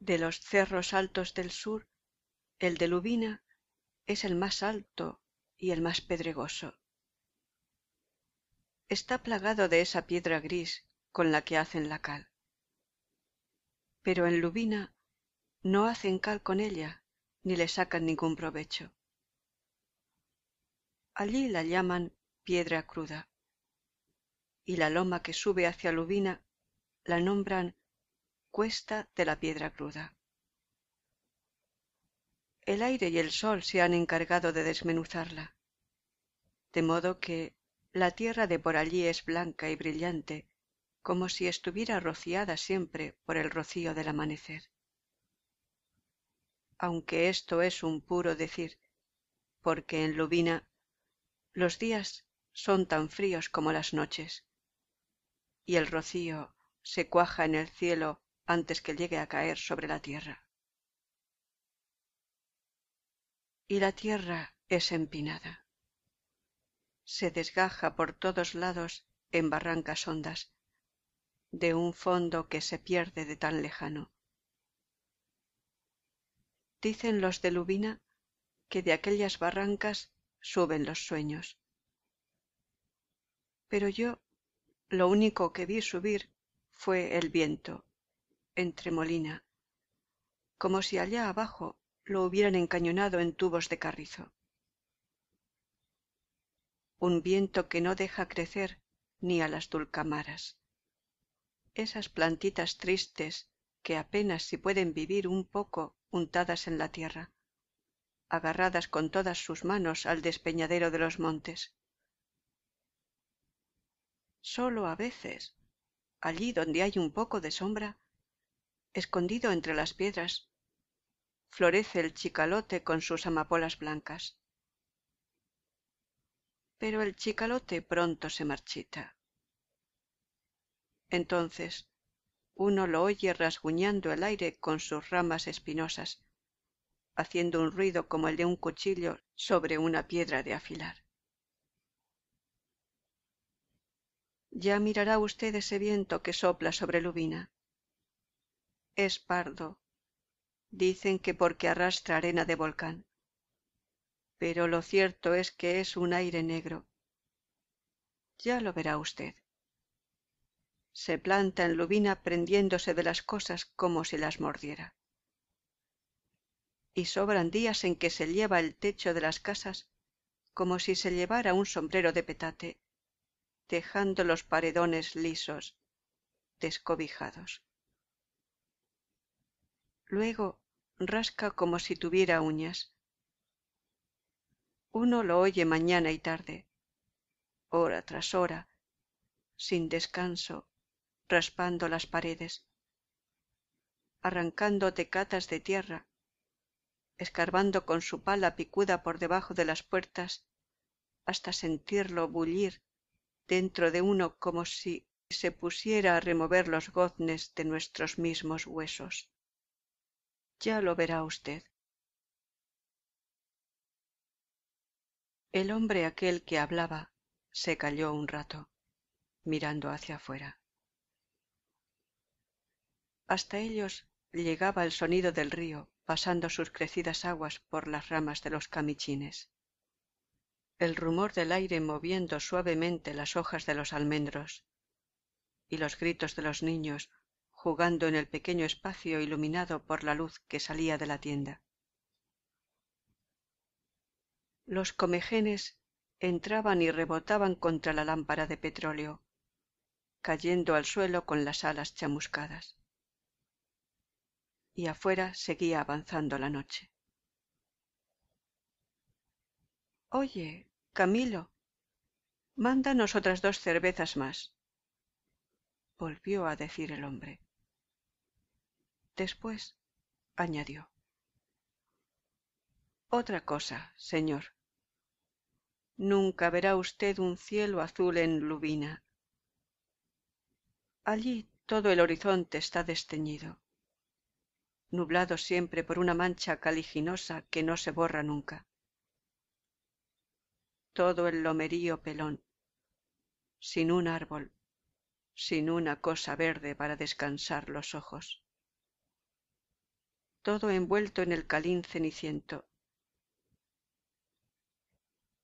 De los cerros altos del sur, el de Lubina es el más alto y el más pedregoso. Está plagado de esa piedra gris con la que hacen la cal. Pero en Lubina no hacen cal con ella ni le sacan ningún provecho. Allí la llaman piedra cruda y la loma que sube hacia Lubina la nombran Cuesta de la Piedra Cruda. El aire y el sol se han encargado de desmenuzarla, de modo que la tierra de por allí es blanca y brillante, como si estuviera rociada siempre por el rocío del amanecer. Aunque esto es un puro decir, porque en Lubina los días son tan fríos como las noches, y el rocío se cuaja en el cielo antes que llegue a caer sobre la tierra. Y la tierra es empinada. Se desgaja por todos lados en barrancas hondas, de un fondo que se pierde de tan lejano. Dicen los de Lubina que de aquellas barrancas suben los sueños. Pero yo lo único que vi subir fue el viento molina como si allá abajo lo hubieran encañonado en tubos de carrizo un viento que no deja crecer ni a las dulcamaras esas plantitas tristes que apenas si pueden vivir un poco untadas en la tierra agarradas con todas sus manos al despeñadero de los montes Solo a veces allí donde hay un poco de sombra escondido entre las piedras. Florece el chicalote con sus amapolas blancas. Pero el chicalote pronto se marchita. Entonces, uno lo oye rasguñando el aire con sus ramas espinosas, haciendo un ruido como el de un cuchillo sobre una piedra de afilar. Ya mirará usted ese viento que sopla sobre Lubina es pardo dicen que porque arrastra arena de volcán pero lo cierto es que es un aire negro ya lo verá usted se planta en lubina prendiéndose de las cosas como si las mordiera y sobran días en que se lleva el techo de las casas como si se llevara un sombrero de petate dejando los paredones lisos descobijados Luego rasca como si tuviera uñas. Uno lo oye mañana y tarde, hora tras hora, sin descanso, raspando las paredes, arrancando tecatas de tierra, escarbando con su pala picuda por debajo de las puertas hasta sentirlo bullir dentro de uno como si se pusiera a remover los goznes de nuestros mismos huesos ya lo verá usted el hombre aquel que hablaba se calló un rato mirando hacia afuera hasta ellos llegaba el sonido del río pasando sus crecidas aguas por las ramas de los camichines el rumor del aire moviendo suavemente las hojas de los almendros y los gritos de los niños jugando en el pequeño espacio iluminado por la luz que salía de la tienda los comejenes entraban y rebotaban contra la lámpara de petróleo cayendo al suelo con las alas chamuscadas y afuera seguía avanzando la noche oye camilo mándanos otras dos cervezas más volvió a decir el hombre Después añadió Otra cosa, señor. Nunca verá usted un cielo azul en Lubina. Allí todo el horizonte está desteñido, nublado siempre por una mancha caliginosa que no se borra nunca. Todo el lomerío pelón, sin un árbol, sin una cosa verde para descansar los ojos todo envuelto en el calín ceniciento.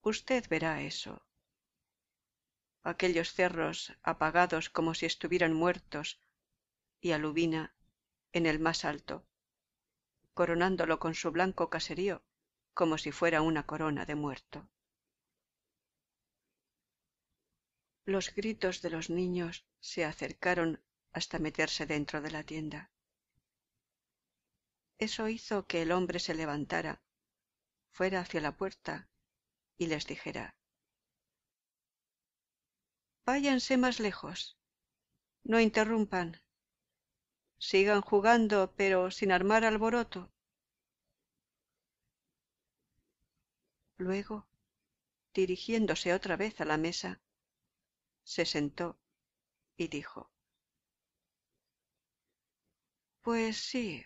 Usted verá eso. Aquellos cerros apagados como si estuvieran muertos y alubina en el más alto, coronándolo con su blanco caserío como si fuera una corona de muerto. Los gritos de los niños se acercaron hasta meterse dentro de la tienda. Eso hizo que el hombre se levantara, fuera hacia la puerta y les dijera Váyanse más lejos. No interrumpan. Sigan jugando, pero sin armar alboroto. Luego, dirigiéndose otra vez a la mesa, se sentó y dijo Pues sí,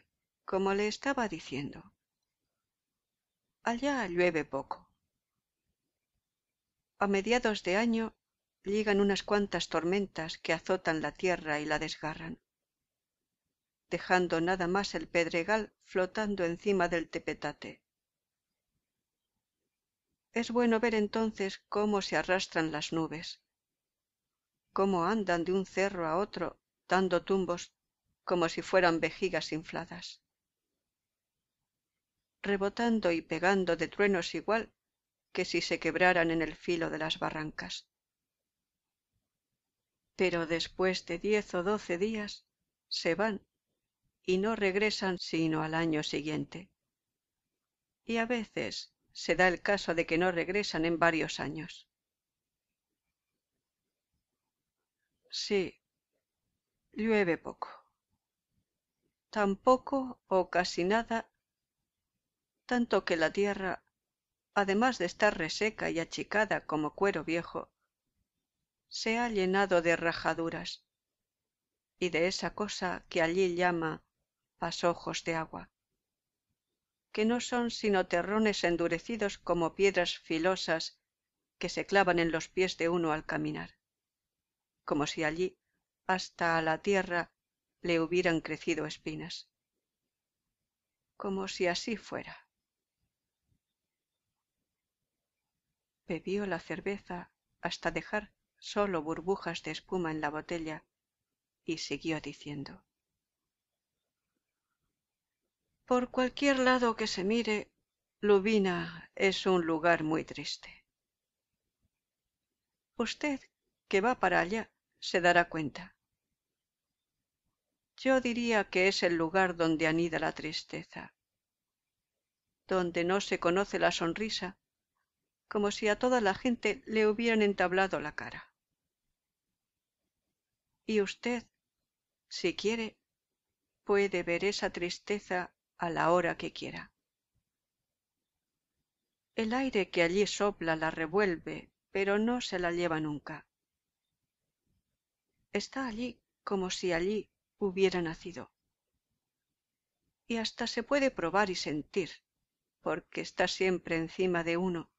como le estaba diciendo. Allá llueve poco. A mediados de año llegan unas cuantas tormentas que azotan la tierra y la desgarran, dejando nada más el pedregal flotando encima del tepetate. Es bueno ver entonces cómo se arrastran las nubes, cómo andan de un cerro a otro dando tumbos como si fueran vejigas infladas rebotando y pegando de truenos igual que si se quebraran en el filo de las barrancas pero después de diez o doce días se van y no regresan sino al año siguiente y a veces se da el caso de que no regresan en varios años sí llueve poco tampoco o casi nada tanto que la tierra además de estar reseca y achicada como cuero viejo se ha llenado de rajaduras y de esa cosa que allí llama pasojos de agua que no son sino terrones endurecidos como piedras filosas que se clavan en los pies de uno al caminar como si allí hasta a la tierra le hubieran crecido espinas como si así fuera bebió la cerveza hasta dejar sólo burbujas de espuma en la botella y siguió diciendo por cualquier lado que se mire lubina es un lugar muy triste usted que va para allá se dará cuenta yo diría que es el lugar donde anida la tristeza donde no se conoce la sonrisa como si a toda la gente le hubieran entablado la cara. Y usted, si quiere, puede ver esa tristeza a la hora que quiera. El aire que allí sopla la revuelve, pero no se la lleva nunca. Está allí como si allí hubiera nacido. Y hasta se puede probar y sentir, porque está siempre encima de uno,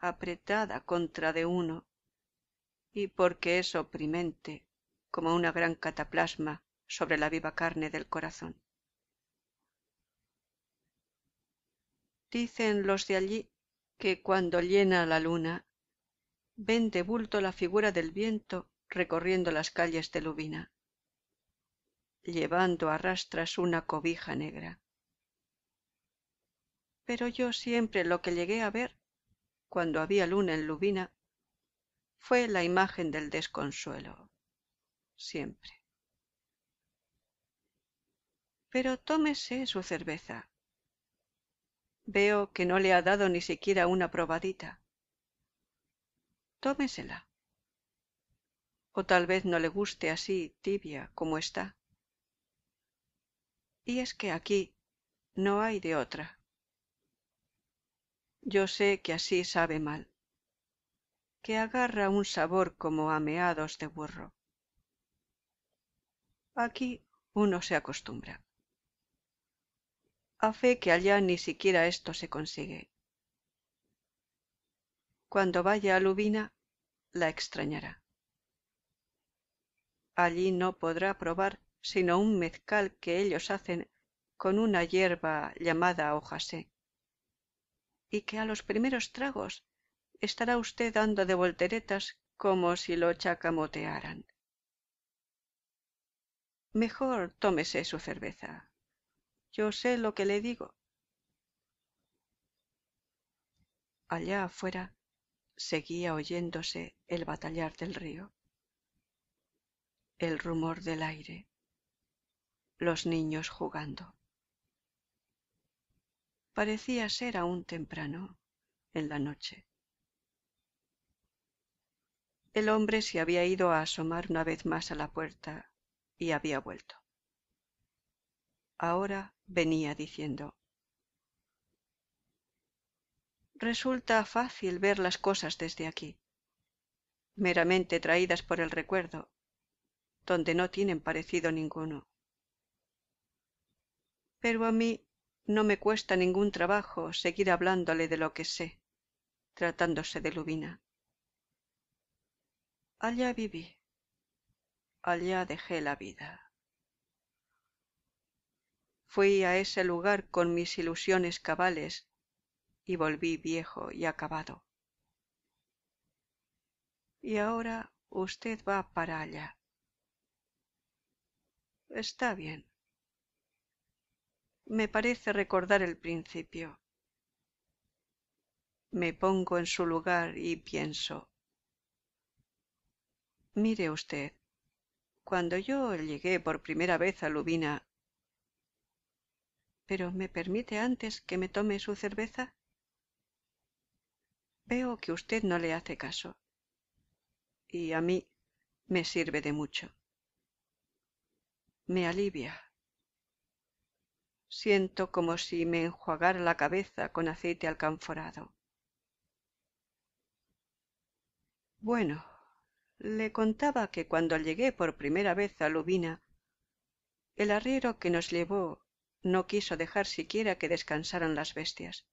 apretada contra de uno y porque es oprimente como una gran cataplasma sobre la viva carne del corazón dicen los de allí que cuando llena la luna ven de bulto la figura del viento recorriendo las calles de Lubina, llevando a rastras una cobija negra. Pero yo siempre lo que llegué a ver cuando había luna en Lubina, fue la imagen del desconsuelo, siempre. Pero tómese su cerveza. Veo que no le ha dado ni siquiera una probadita. Tómesela. O tal vez no le guste así, tibia, como está. Y es que aquí no hay de otra yo sé que así sabe mal que agarra un sabor como ameados de burro aquí uno se acostumbra a fe que allá ni siquiera esto se consigue cuando vaya a Lubina la extrañará allí no podrá probar sino un mezcal que ellos hacen con una hierba llamada hojasé y que a los primeros tragos estará usted dando de volteretas como si lo chacamotearan mejor tómese su cerveza yo sé lo que le digo allá afuera seguía oyéndose el batallar del río el rumor del aire los niños jugando Parecía ser aún temprano, en la noche. El hombre se había ido a asomar una vez más a la puerta y había vuelto. Ahora venía diciendo Resulta fácil ver las cosas desde aquí, meramente traídas por el recuerdo, donde no tienen parecido ninguno. Pero a mí no me cuesta ningún trabajo seguir hablándole de lo que sé tratándose de Lubina. Allá viví, allá dejé la vida. Fui a ese lugar con mis ilusiones cabales y volví viejo y acabado. Y ahora usted va para allá. Está bien me parece recordar el principio. Me pongo en su lugar y pienso. Mire usted, cuando yo llegué por primera vez a Lubina. Pero me permite antes que me tome su cerveza. Veo que usted no le hace caso. Y a mí me sirve de mucho. Me alivia siento como si me enjuagara la cabeza con aceite alcanforado. Bueno, le contaba que cuando llegué por primera vez a Lubina, el arriero que nos llevó no quiso dejar siquiera que descansaran las bestias.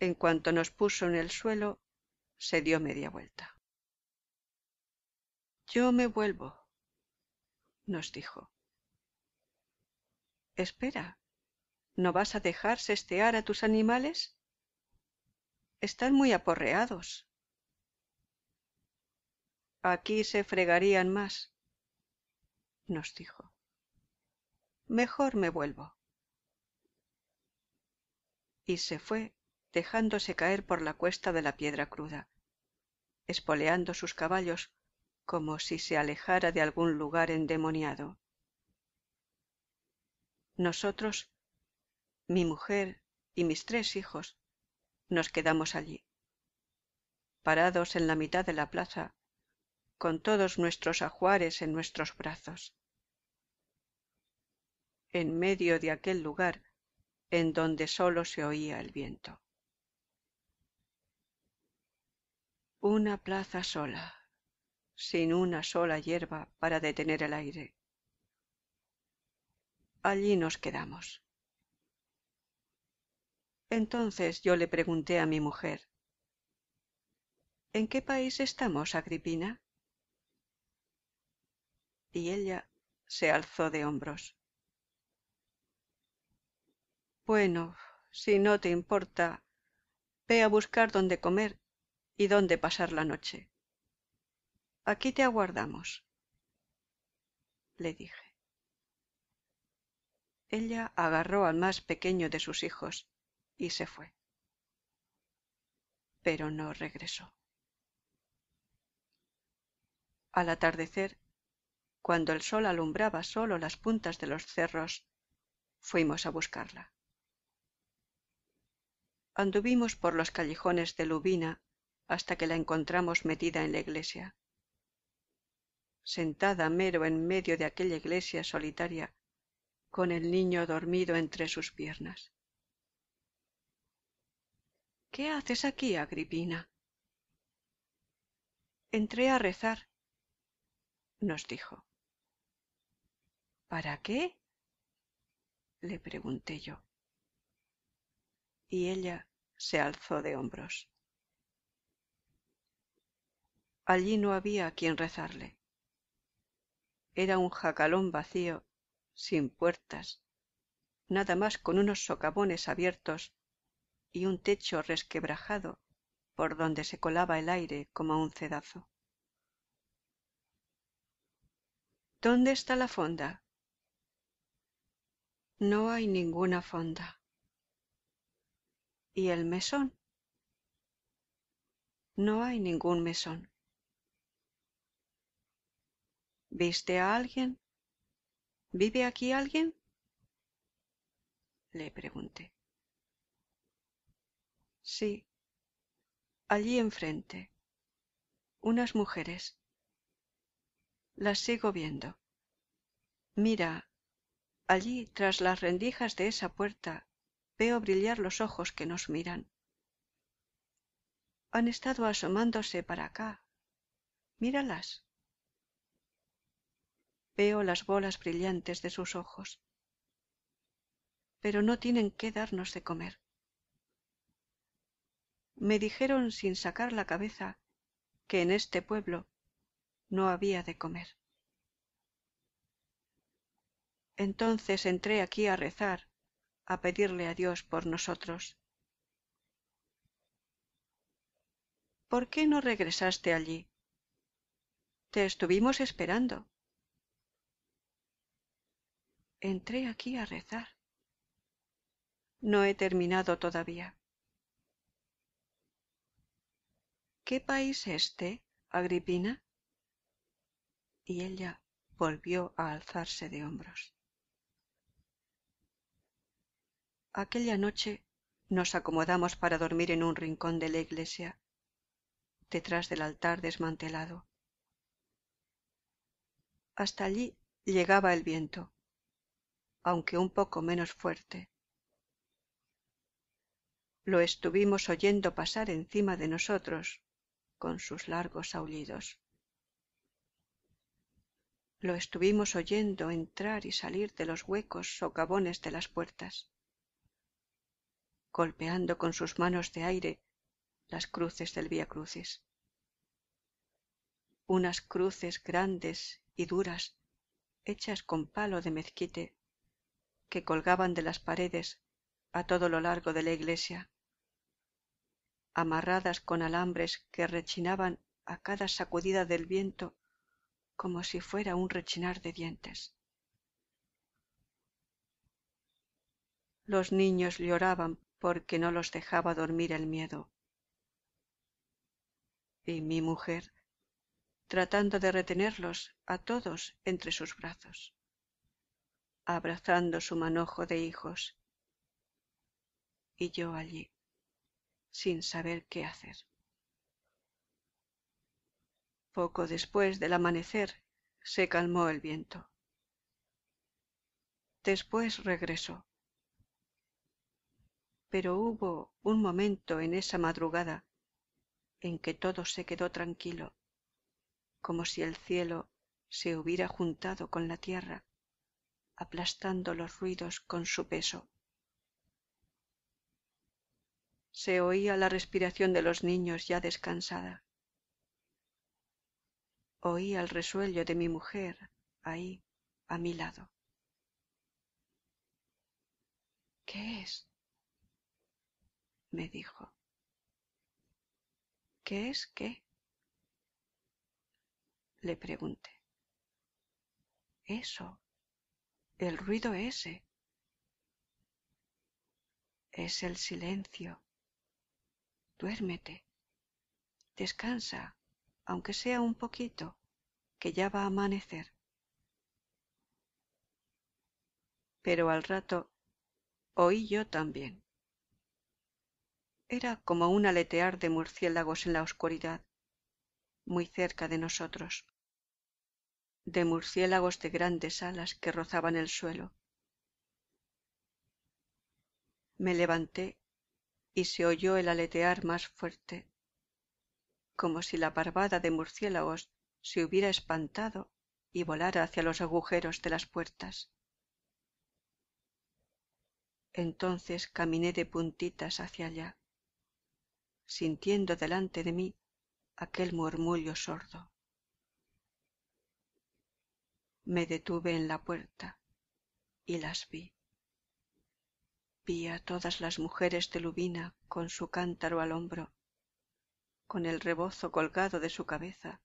En cuanto nos puso en el suelo, se dio media vuelta. Yo me vuelvo, nos dijo. Espera. ¿No vas a dejar sestear a tus animales? Están muy aporreados. Aquí se fregarían más, nos dijo. Mejor me vuelvo. Y se fue, dejándose caer por la cuesta de la piedra cruda, espoleando sus caballos como si se alejara de algún lugar endemoniado. Nosotros, mi mujer y mis tres hijos, nos quedamos allí, parados en la mitad de la plaza, con todos nuestros ajuares en nuestros brazos. En medio de aquel lugar en donde sólo se oía el viento. Una plaza sola, sin una sola hierba para detener el aire. Allí nos quedamos. Entonces yo le pregunté a mi mujer ¿En qué país estamos, Agripina? Y ella se alzó de hombros. Bueno, si no te importa, ve a buscar dónde comer y dónde pasar la noche. Aquí te aguardamos, le dije ella agarró al más pequeño de sus hijos y se fue. Pero no regresó. Al atardecer, cuando el sol alumbraba solo las puntas de los cerros, fuimos a buscarla. Anduvimos por los callejones de Lubina hasta que la encontramos metida en la iglesia. Sentada mero en medio de aquella iglesia solitaria, con el niño dormido entre sus piernas. ¿Qué haces aquí, Agripina? Entré a rezar, nos dijo. ¿Para qué? le pregunté yo. Y ella se alzó de hombros. Allí no había a quien rezarle. Era un jacalón vacío sin puertas nada más con unos socavones abiertos y un techo resquebrajado por donde se colaba el aire como un cedazo dónde está la fonda no hay ninguna fonda y el mesón no hay ningún mesón viste a alguien ¿Vive aquí alguien? Le pregunté. Sí, allí enfrente. Unas mujeres. Las sigo viendo. Mira, allí tras las rendijas de esa puerta veo brillar los ojos que nos miran. Han estado asomándose para acá. Míralas veo las bolas brillantes de sus ojos. Pero no tienen qué darnos de comer. Me dijeron sin sacar la cabeza que en este pueblo no había de comer. Entonces entré aquí a rezar, a pedirle a Dios por nosotros. ¿Por qué no regresaste allí? Te estuvimos esperando entré aquí a rezar. No he terminado todavía. ¿Qué país este, Agripina? Y ella volvió a alzarse de hombros. Aquella noche nos acomodamos para dormir en un rincón de la iglesia, detrás del altar desmantelado. Hasta allí llegaba el viento aunque un poco menos fuerte lo estuvimos oyendo pasar encima de nosotros con sus largos aullidos lo estuvimos oyendo entrar y salir de los huecos socavones de las puertas golpeando con sus manos de aire las cruces del vía crucis unas cruces grandes y duras hechas con palo de mezquite que colgaban de las paredes a todo lo largo de la iglesia amarradas con alambres que rechinaban a cada sacudida del viento como si fuera un rechinar de dientes los niños lloraban porque no los dejaba dormir el miedo y mi mujer tratando de retenerlos a todos entre sus brazos abrazando su manojo de hijos. Y yo allí, sin saber qué hacer. Poco después del amanecer se calmó el viento. Después regresó. Pero hubo un momento en esa madrugada en que todo se quedó tranquilo, como si el cielo se hubiera juntado con la tierra aplastando los ruidos con su peso. Se oía la respiración de los niños ya descansada. Oía el resuello de mi mujer ahí, a mi lado. ¿Qué es? me dijo. ¿Qué es qué? le pregunté. Eso, el ruido ese. Es el silencio. Duérmete. Descansa, aunque sea un poquito, que ya va a amanecer. Pero al rato oí yo también. Era como un aletear de murciélagos en la oscuridad, muy cerca de nosotros de murciélagos de grandes alas que rozaban el suelo. Me levanté y se oyó el aletear más fuerte, como si la barbada de murciélagos se hubiera espantado y volara hacia los agujeros de las puertas. Entonces caminé de puntitas hacia allá, sintiendo delante de mí aquel murmullo sordo me detuve en la puerta y las vi vi a todas las mujeres de lubina con su cántaro al hombro con el rebozo colgado de su cabeza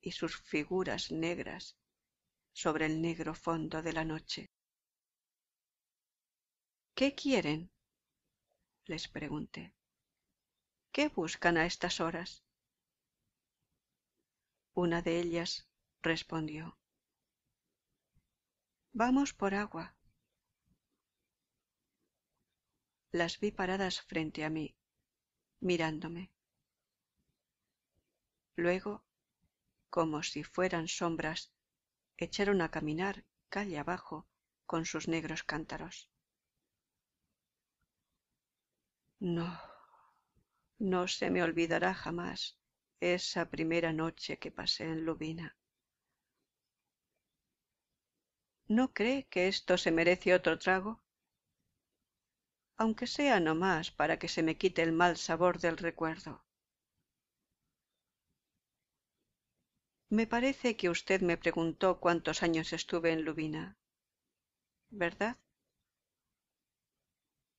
y sus figuras negras sobre el negro fondo de la noche qué quieren les pregunté qué buscan a estas horas una de ellas respondió Vamos por agua. Las vi paradas frente a mí, mirándome. Luego, como si fueran sombras, echaron a caminar calle abajo con sus negros cántaros. No, no se me olvidará jamás esa primera noche que pasé en Lubina. ¿No cree que esto se merece otro trago? Aunque sea no más para que se me quite el mal sabor del recuerdo. Me parece que usted me preguntó cuántos años estuve en Lubina. ¿Verdad?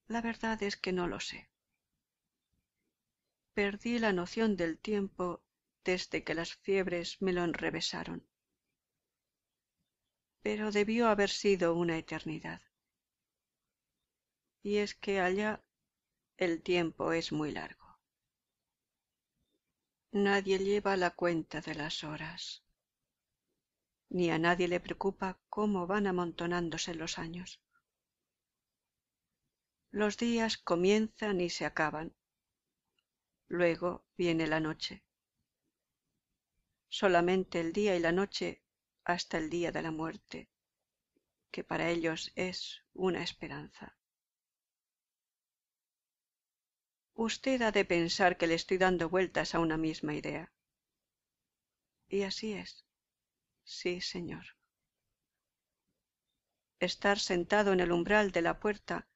La verdad es que no lo sé. Perdí la noción del tiempo desde que las fiebres me lo enrevesaron pero debió haber sido una eternidad. Y es que allá el tiempo es muy largo. Nadie lleva la cuenta de las horas, ni a nadie le preocupa cómo van amontonándose los años. Los días comienzan y se acaban. Luego viene la noche. Solamente el día y la noche hasta el día de la muerte, que para ellos es una esperanza. Usted ha de pensar que le estoy dando vueltas a una misma idea. Y así es. Sí, señor. Estar sentado en el umbral de la puerta,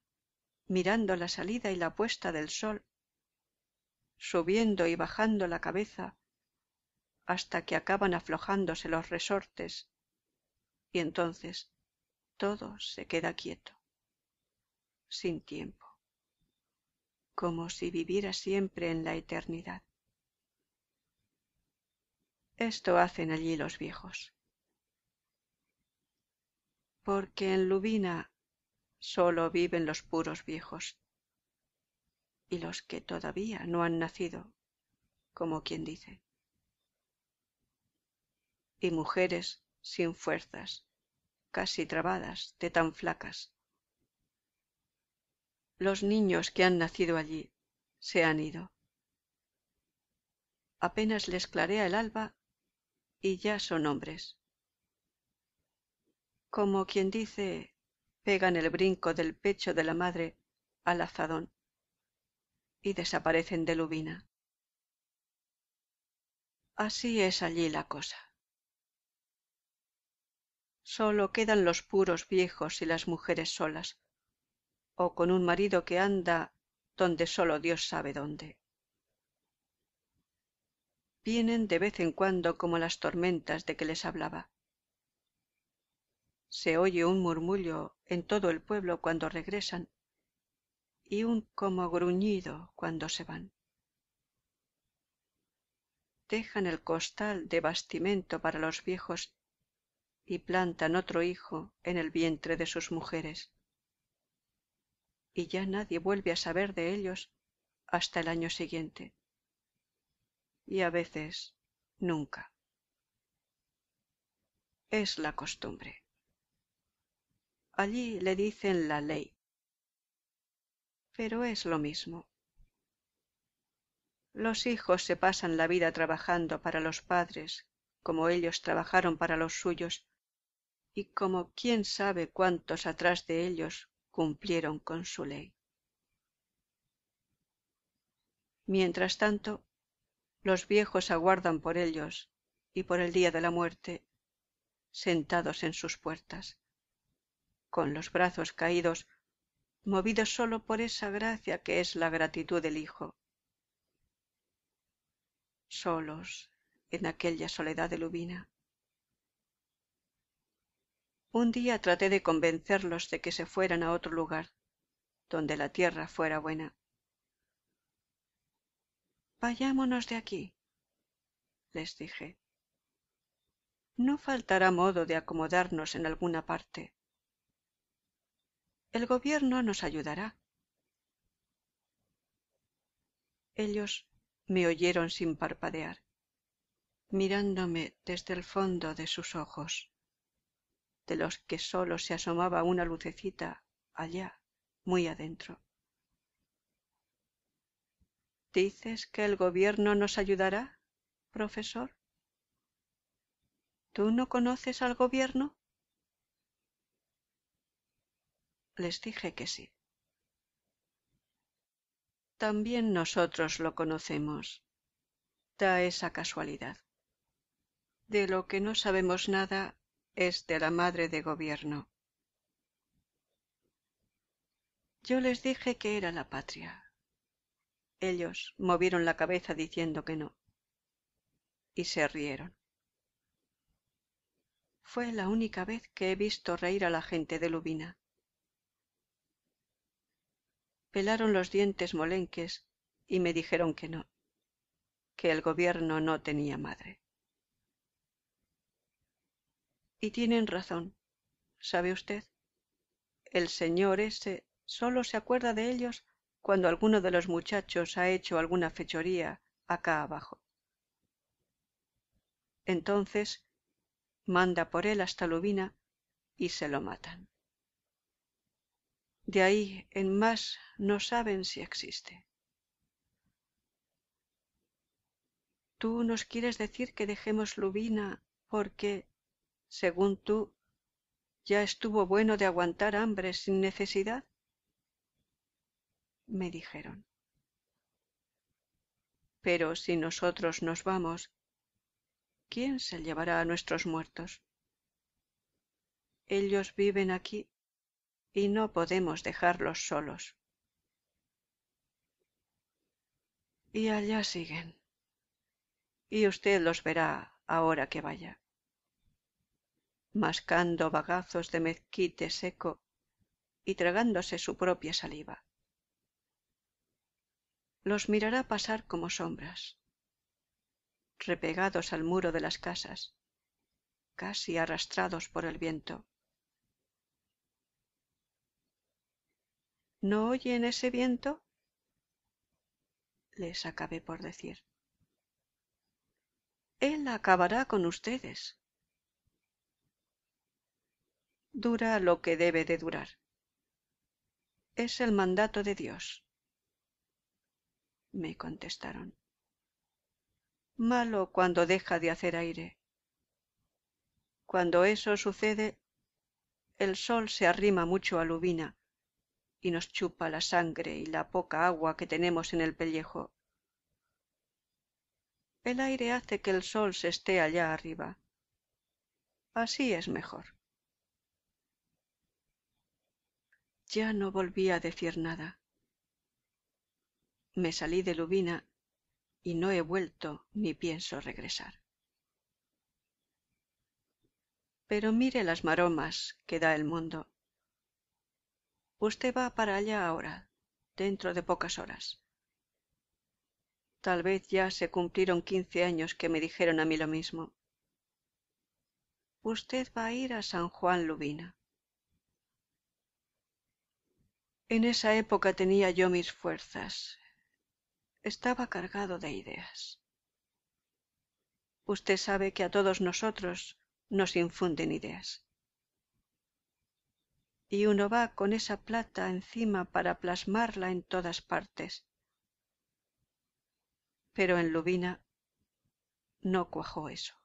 mirando la salida y la puesta del sol, subiendo y bajando la cabeza, hasta que acaban aflojándose los resortes y entonces todo se queda quieto, sin tiempo, como si viviera siempre en la eternidad. Esto hacen allí los viejos. Porque en Lubina solo viven los puros viejos y los que todavía no han nacido, como quien dice y mujeres sin fuerzas, casi trabadas de tan flacas. Los niños que han nacido allí se han ido. Apenas les clarea el alba y ya son hombres. Como quien dice, pegan el brinco del pecho de la madre al azadón y desaparecen de lubina. Así es allí la cosa sólo quedan los puros viejos y las mujeres solas o con un marido que anda donde sólo dios sabe dónde vienen de vez en cuando como las tormentas de que les hablaba se oye un murmullo en todo el pueblo cuando regresan y un como gruñido cuando se van dejan el costal de bastimento para los viejos y plantan otro hijo en el vientre de sus mujeres. Y ya nadie vuelve a saber de ellos hasta el año siguiente. Y a veces nunca. Es la costumbre. Allí le dicen la ley. Pero es lo mismo. Los hijos se pasan la vida trabajando para los padres, como ellos trabajaron para los suyos, y como quién sabe cuántos atrás de ellos cumplieron con su ley. Mientras tanto, los viejos aguardan por ellos y por el día de la muerte, sentados en sus puertas, con los brazos caídos, movidos sólo por esa gracia que es la gratitud del Hijo. Solos en aquella soledad de lubina un día traté de convencerlos de que se fueran a otro lugar donde la tierra fuera buena vayámonos de aquí les dije no faltará modo de acomodarnos en alguna parte el gobierno nos ayudará ellos me oyeron sin parpadear mirándome desde el fondo de sus ojos de los que sólo se asomaba una lucecita allá, muy adentro. ¿Dices que el gobierno nos ayudará, profesor? ¿Tú no conoces al gobierno? Les dije que sí. También nosotros lo conocemos. Da esa casualidad. De lo que no sabemos nada es de la madre de gobierno. Yo les dije que era la patria. Ellos movieron la cabeza diciendo que no. Y se rieron. Fue la única vez que he visto reír a la gente de Lubina. Pelaron los dientes molenques y me dijeron que no, que el gobierno no tenía madre. Y tienen razón. ¿Sabe usted? El señor ese solo se acuerda de ellos cuando alguno de los muchachos ha hecho alguna fechoría acá abajo. Entonces manda por él hasta Lubina y se lo matan. De ahí en más no saben si existe. Tú nos quieres decir que dejemos Lubina porque según tú, ya estuvo bueno de aguantar hambre sin necesidad? me dijeron. Pero si nosotros nos vamos, ¿quién se llevará a nuestros muertos? Ellos viven aquí y no podemos dejarlos solos. Y allá siguen. Y usted los verá ahora que vaya mascando bagazos de mezquite seco y tragándose su propia saliva los mirará pasar como sombras repegados al muro de las casas casi arrastrados por el viento no oyen ese viento les acabé por decir él acabará con ustedes dura lo que debe de durar. Es el mandato de Dios. Me contestaron. Malo cuando deja de hacer aire. Cuando eso sucede, el sol se arrima mucho a Lubina y nos chupa la sangre y la poca agua que tenemos en el pellejo. El aire hace que el sol se esté allá arriba. Así es mejor. Ya no volví a decir nada. Me salí de Lubina y no he vuelto ni pienso regresar. Pero mire las maromas que da el mundo. Usted va para allá ahora, dentro de pocas horas. Tal vez ya se cumplieron quince años que me dijeron a mí lo mismo. Usted va a ir a San Juan Lubina. En esa época tenía yo mis fuerzas. Estaba cargado de ideas. Usted sabe que a todos nosotros nos infunden ideas. Y uno va con esa plata encima para plasmarla en todas partes. Pero en Lubina no cuajó eso.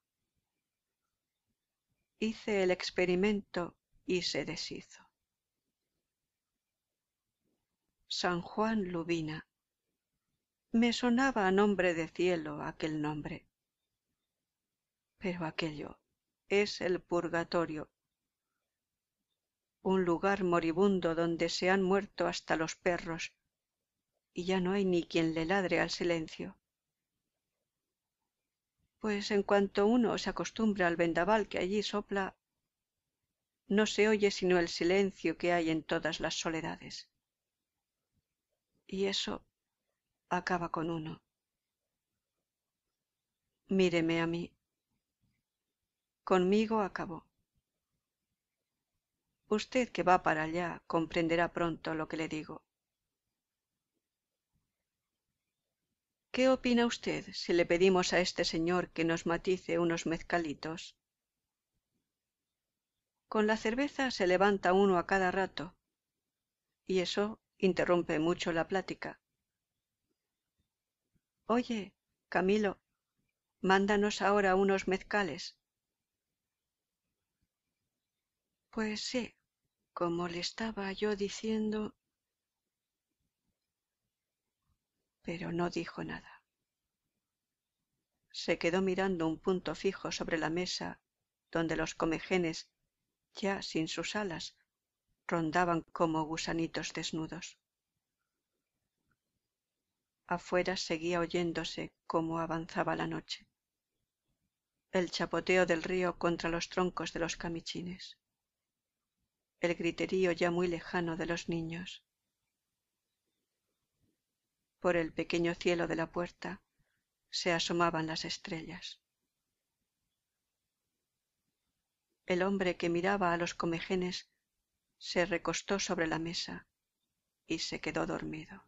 Hice el experimento y se deshizo. San Juan Lubina. Me sonaba a nombre de cielo aquel nombre. Pero aquello es el purgatorio, un lugar moribundo donde se han muerto hasta los perros, y ya no hay ni quien le ladre al silencio. Pues en cuanto uno se acostumbra al vendaval que allí sopla, no se oye sino el silencio que hay en todas las soledades y eso acaba con uno. Míreme a mí. Conmigo acabó. Usted que va para allá comprenderá pronto lo que le digo. ¿Qué opina usted si le pedimos a este señor que nos matice unos mezcalitos? Con la cerveza se levanta uno a cada rato, y eso interrumpe mucho la plática. Oye, Camilo, mándanos ahora unos mezcales. Pues sí, como le estaba yo diciendo... Pero no dijo nada. Se quedó mirando un punto fijo sobre la mesa donde los comejenes, ya sin sus alas, rondaban como gusanitos desnudos. Afuera seguía oyéndose como avanzaba la noche el chapoteo del río contra los troncos de los camichines, el griterío ya muy lejano de los niños. Por el pequeño cielo de la puerta se asomaban las estrellas. El hombre que miraba a los comejenes se recostó sobre la mesa y se quedó dormido.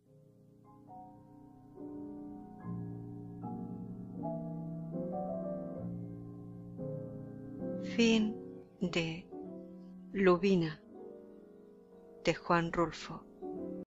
Fin de Lubina de Juan Rulfo.